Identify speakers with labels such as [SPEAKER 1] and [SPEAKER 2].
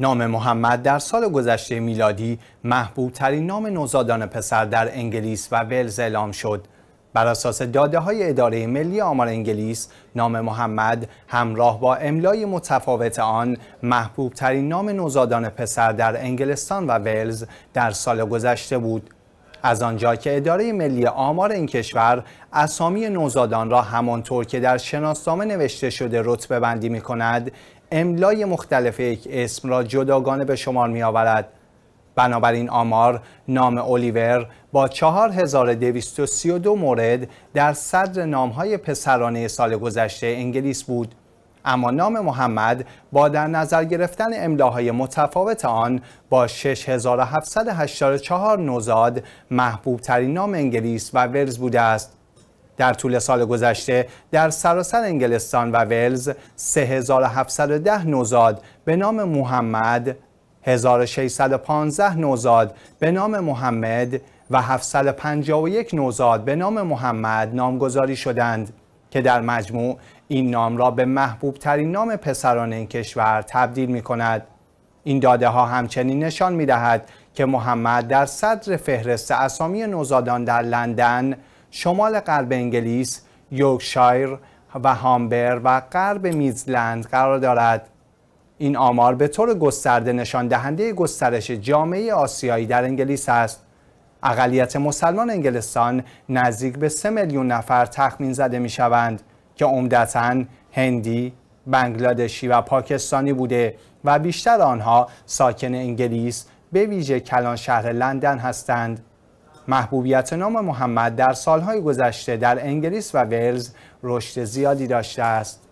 [SPEAKER 1] نام محمد در سال گذشته میلادی محبوب ترین نام نوزادان پسر در انگلیس و ولز اعلام شد. بر اساس داده های اداره ملی آمار انگلیس نام محمد همراه با املای متفاوت آن محبوب ترین نام نوزادان پسر در انگلستان و ولز در سال گذشته بود. از آنجا که اداره ملی آمار این کشور اسامی نوزادان را همانطور که در شناسنامه نوشته شده رتبه بندی می کند املای مختلف یک اسم را جداگانه به شمار می آورد. بنابراین آمار نام اولیور با 4232 مورد در صدر های پسرانه سال گذشته انگلیس بود اما نام محمد با در نظر گرفتن املاهای متفاوت آن با 6784 نوزاد محبوب ترین نام انگلیس و ورز بوده است در طول سال گذشته در سراسر انگلستان و ولز 3710 نوزاد به نام محمد 1615 نوزاد به نام محمد و 751 نوزاد به نام محمد نامگذاری شدند که در مجموع این نام را به محبوب ترین نام پسران این کشور تبدیل می کند. این داده ها همچنین نشان می دهد که محمد در صدر فهرست اسامی نوزادان در لندن شمال غرب انگلیس، یورکشایر و هامبر و غرب میزلند قرار دارد. این آمار به طور گسترده نشان دهنده گسترش جامعه آسیایی در انگلیس است. اقلیت مسلمان انگلستان نزدیک به 3 میلیون نفر تخمین زده می شوند که عمدتا هندی، بنگلادشی و پاکستانی بوده و بیشتر آنها ساکن انگلیس به ویژه کلان شهر لندن هستند. محبوبیت نام محمد در سالهای گذشته در انگلیس و ولز رشد زیادی داشته است.